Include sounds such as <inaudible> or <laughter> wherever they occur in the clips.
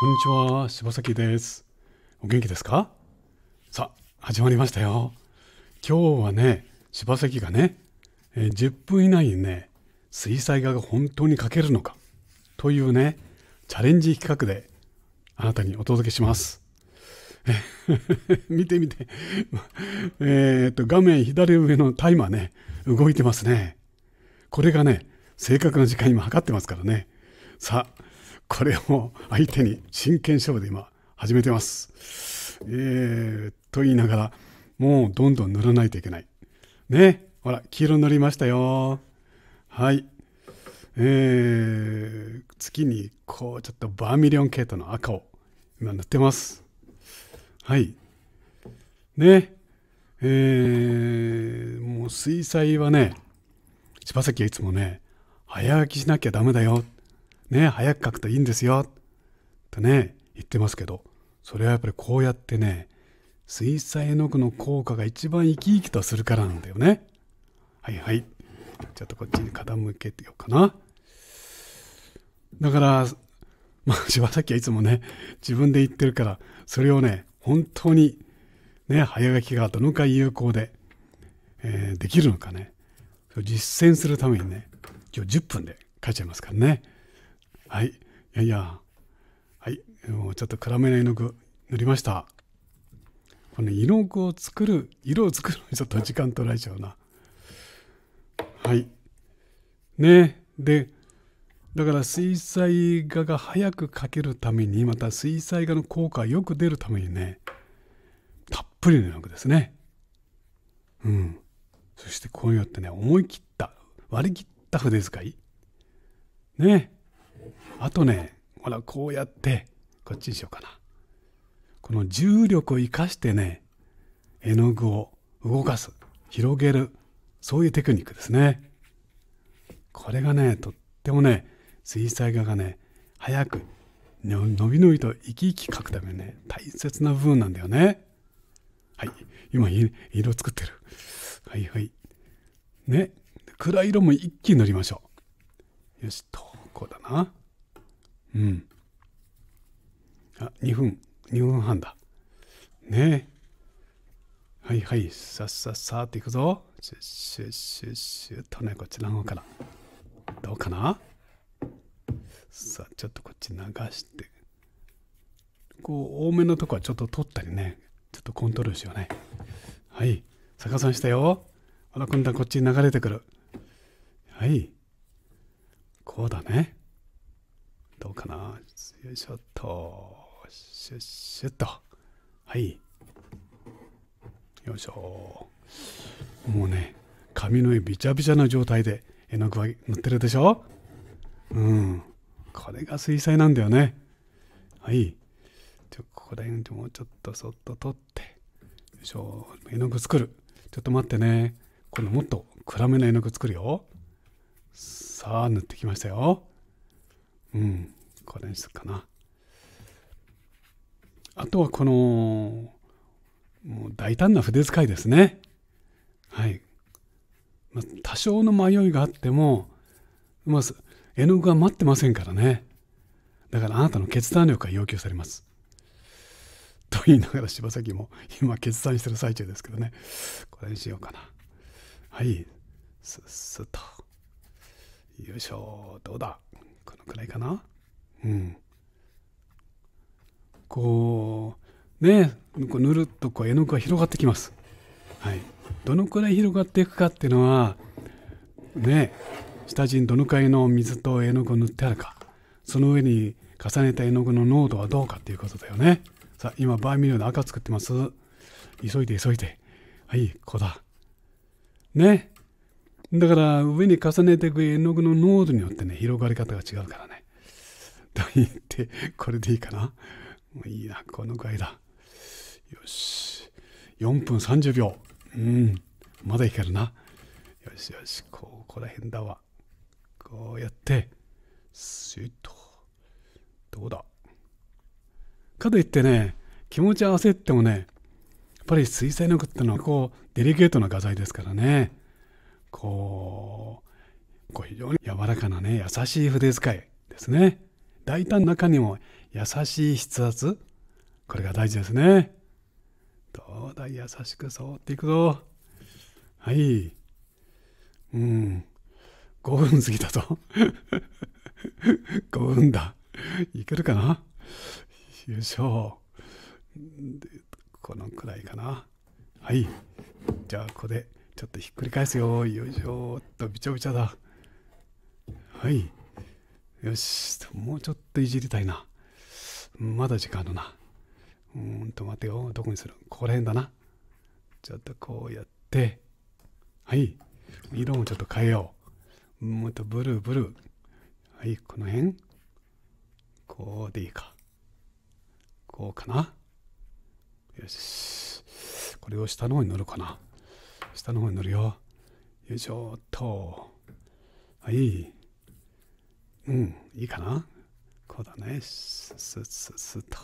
こんにちは、柴崎です。お元気ですかさあ、始まりましたよ。今日はね、柴崎がね、えー、10分以内にね、水彩画が本当に描けるのかというね、チャレンジ企画であなたにお届けします。<laughs> 見て見て <laughs> えっと、画面左上のタイマーね、動いてますね。これがね、正確な時間今測ってますからね。さあ、これを相手に真剣勝負で今始めてます。えー、と言いながら、もうどんどん塗らないといけない。ね。ほら、黄色塗りましたよ。はい。えー、月にこう、ちょっとバーミリオン系統の赤を今塗ってます。はい。ね。えー、もう水彩はね、柴崎はいつもね、早書きしなきゃダメだよ。ね、早く書くといいんですよ。とね、言ってますけど、それはやっぱりこうやってね、水彩絵の具の効果が一番生き生きとするからなんだよね。はいはい。ちょっとこっちに傾けてようかな。だから、まあ、柴崎はいつもね、自分で言ってるから、それをね、本当に、ね、早書きがどのくらい有効で、えー、できるのかね、実践するためにね、今日10分で書いちゃいますからね。はいいやいやはいもうちょっと暗めの絵の具塗りましたこの色具を作る色を作るのにちょっと時間取られちゃうなはいねでだから水彩画が早く描けるためにまた水彩画の効果がよく出るためにねたっぷりの絵の具ですねうんそしてこうやってね思い切った割り切った筆遣いねあとねほらこうやってこっちにしようかなこの重力を生かしてね絵の具を動かす広げるそういうテクニックですねこれがねとってもね水彩画がね早くのびのびと生き生き描くためにね大切な部分なんだよねはい今色作ってるはいはいね暗い色も一気に塗りましょうよしとこうだなうんあ2分2分半だねえはいはいさっさっさっていくぞシュッシュッシュッシュッとねこっちの方からどうかなさあちょっとこっち流してこう多めのとこはちょっと取ったりねちょっとコントロールしようねはい逆さにしたよあら今度はこっちに流れてくるはいこうだねどうかなよいしょっと。シュッシュッと。はい。よいしょ。もうね、髪の毛びちゃびちゃな状態で絵の具は塗ってるでしょうん。これが水彩なんだよね。はい。ちょここら辺でもうちょっとそっと取って。よいしょ。絵の具作る。ちょっと待ってね。今度もっと暗めの絵の具作るよ。さあ、塗ってきましたよ。うんこれにするかなあとはこのもう大胆な筆使いですねはい、まあ、多少の迷いがあっても、まず、絵の具が待ってませんからねだからあなたの決断力が要求されますと言いながら柴崎も今決断してる最中ですけどねこれにしようかなはいすっすっとよいしょどうだこのくらいかなうんこうねこう塗るとこう絵の具が広がってきますはいどのくらい広がっていくかっていうのはね下地にどのくらいの水と絵の具を塗ってあるかその上に重ねた絵の具の濃度はどうかっていうことだよねさあ今バーミリオンの赤作ってます急いで急いではいここだねだから上に重ねていく絵の具の濃度によってね、広がり方が違うからね。<laughs> と言って、これでいいかな。もういいな、このぐらいだ。よし。4分30秒。うん。まだいけるな。よしよし、ここら辺だわ。こうやって、スイッと。どうだ。かといってね、気持ち焦ってもね、やっぱり水彩の具ってのはこう、デリケートな画材ですからね。こうこう非常に柔らかなね優しい筆遣いですね大胆中にも優しい筆圧これが大事ですねどうだ優しく触っていくぞはいうん5分過ぎたぞ5 <laughs> 分だいけるかなよいしょこのくらいかなはいじゃあここでちょっとひっくり返すよよいしょっとびちゃびちゃだはいよしもうちょっといじりたいなまだ時間あるなうーんと待てよどこにするここら辺だなちょっとこうやってはい色もちょっと変えようもっとブルーブルーはいこの辺こうでいいかこうかなよしこれを下の方に乗るかな下の方に乗るよよいしょっとはいうんいいかなこうだねスッスッスッと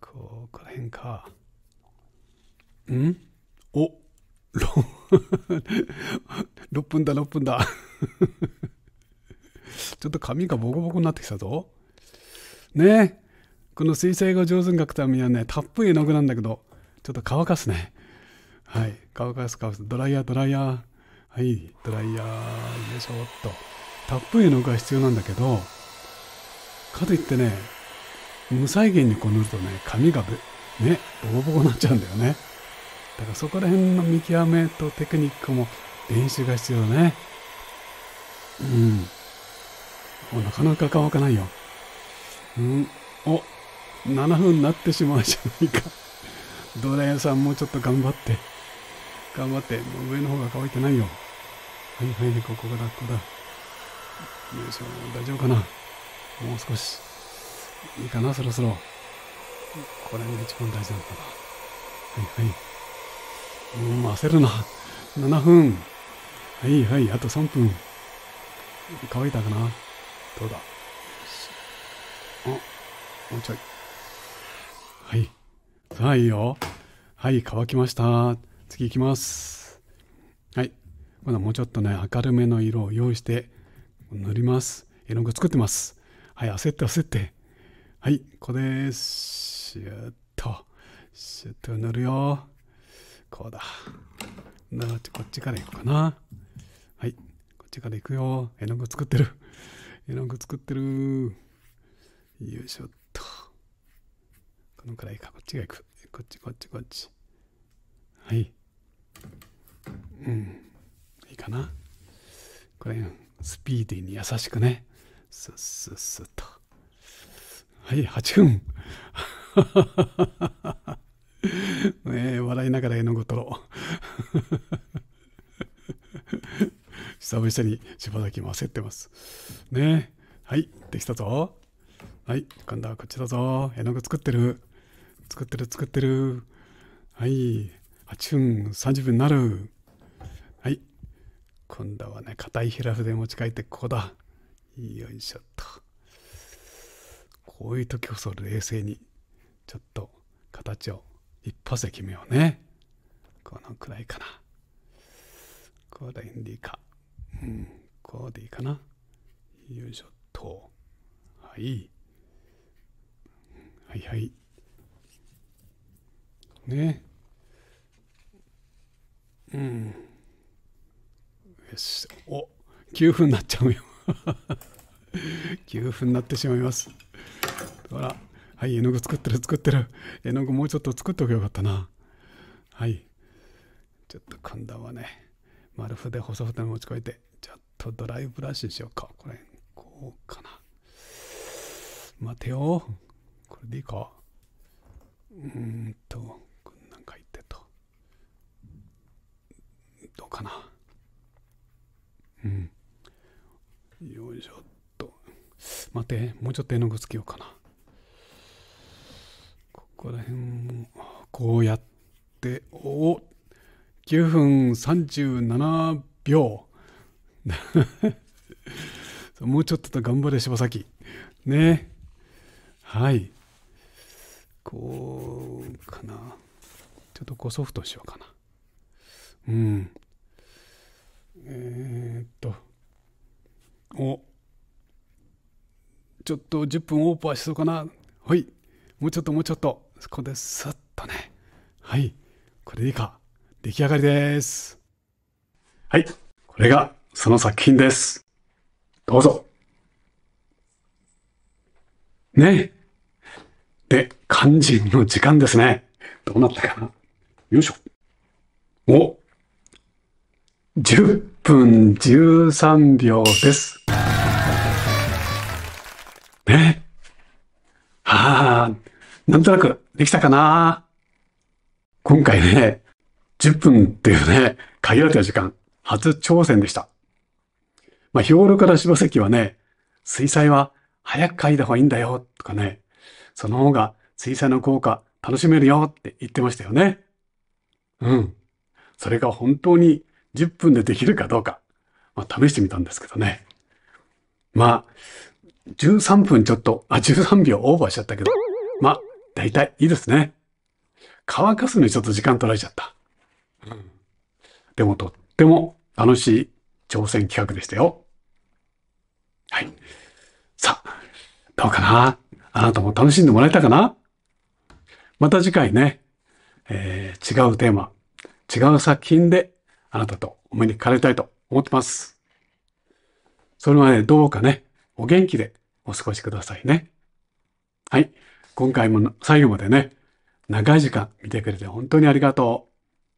ここら辺かうんお6分 <laughs> だ6分だ <laughs> ちょっと髪がボコボコになってきたぞねこの水彩画上手に描くためにはねたっぷり絵の具なんだけどちょっと乾かすねはい、乾かす乾かす。ドライヤー、ドライヤー。はい、ドライヤー、よいしょっと。たっぷりのが必要なんだけど、かといってね、無再現にこう塗るとね、髪がね、ボコボコになっちゃうんだよね。だからそこら辺の見極めとテクニックも練習が必要だね。うん。おなかなか乾かないよ。うん。お、7分になってしまうじゃないか。ドライヤーさんもうちょっと頑張って。頑張って。もう上の方が乾いてないよ。はいはいこここラッコだ。よいしょ、大丈夫かな。もう少し。いいかな、そろそろ。これが一番大事なのかな。はいはい。うん、焦るな。7分。はいはい、あと3分。乾いたかなどうだあ、もうちょい。はい。さあ、いいよ。はい、乾きました。次いきますはいまだもうちょっとね明るめの色を用意して塗ります絵の具作ってますはい焦って焦ってはいここですシュッとシュッと塗るよこうだなこっちからいこうかなはいこっちからいくよ絵の具作ってる絵の具作ってるよいしょっとこのくらいかこっちがいくこっちこっちこっちはいうん、いいかな。これ、スピーディーに優しくね。スッスッスッと。はい、8分。<laughs> ね笑いながら絵の具取ろ。う。<laughs> 久々にしばらきも焦ってます。ねはい、できたぞ。はい、今度はこっちだぞ。絵の具作ってる。作ってる、作ってる。はい、8分30分になる。今度はね硬い平筆持ち帰ってここだよいしょっとこういう時こそ冷静にちょっと形を一発で決めようねこのくらいかなこれでいいかうんこうでいいかなよいしょっとはいはいはいねうんしお9分になっちゃうよ9分 <laughs> になってしまいますほらはい絵の具作ってる作ってる絵の具もうちょっと作っておけばよかったなはいちょっと今度はね丸筆細筆持ち越えてちょっとドライブラシにしようかこれこうかな待てよこれでいいかうんとなか書ってとどうかなよいしょっと待ってもうちょっと絵の具つけようかなここら辺もこうやってお9分37秒 <laughs> もうちょっと頑張れ柴崎ねはいこうかなちょっとこうソフトしようかなうんえー、っとおちょっと10分オーバーしそうかなはいもうちょっともうちょっとそこですっとねはいこれでいいか出来上がりですはいこれがその作品ですどうぞねで肝心の時間ですねどうなったかなよいしょお10分13秒です。ね。はあ、なんとなくできたかな今回ね、10分っていうね、限られた時間、初挑戦でした。まあ、日頃から柴崎はね、水彩は早く描いた方がいいんだよ、とかね、その方が水彩の効果楽しめるよって言ってましたよね。うん。それが本当に10分でできるかどうか、まあ、試してみたんですけどね。まあ、13分ちょっと、あ、13秒オーバーしちゃったけど、まあ、だいたいいいですね。乾かすのにちょっと時間取られちゃった。うん、でもとっても楽しい挑戦企画でしたよ。はい。さあ、どうかなあなたも楽しんでもらえたかなまた次回ね、えー、違うテーマ、違う作品であなたとお目にかかりたいと思ってます。それはね、どうかね、お元気でお過ごしくださいね。はい。今回も最後までね、長い時間見てくれて本当にありがと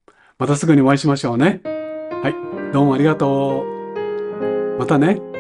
う。またすぐにお会いしましょうね。はい。どうもありがとう。またね。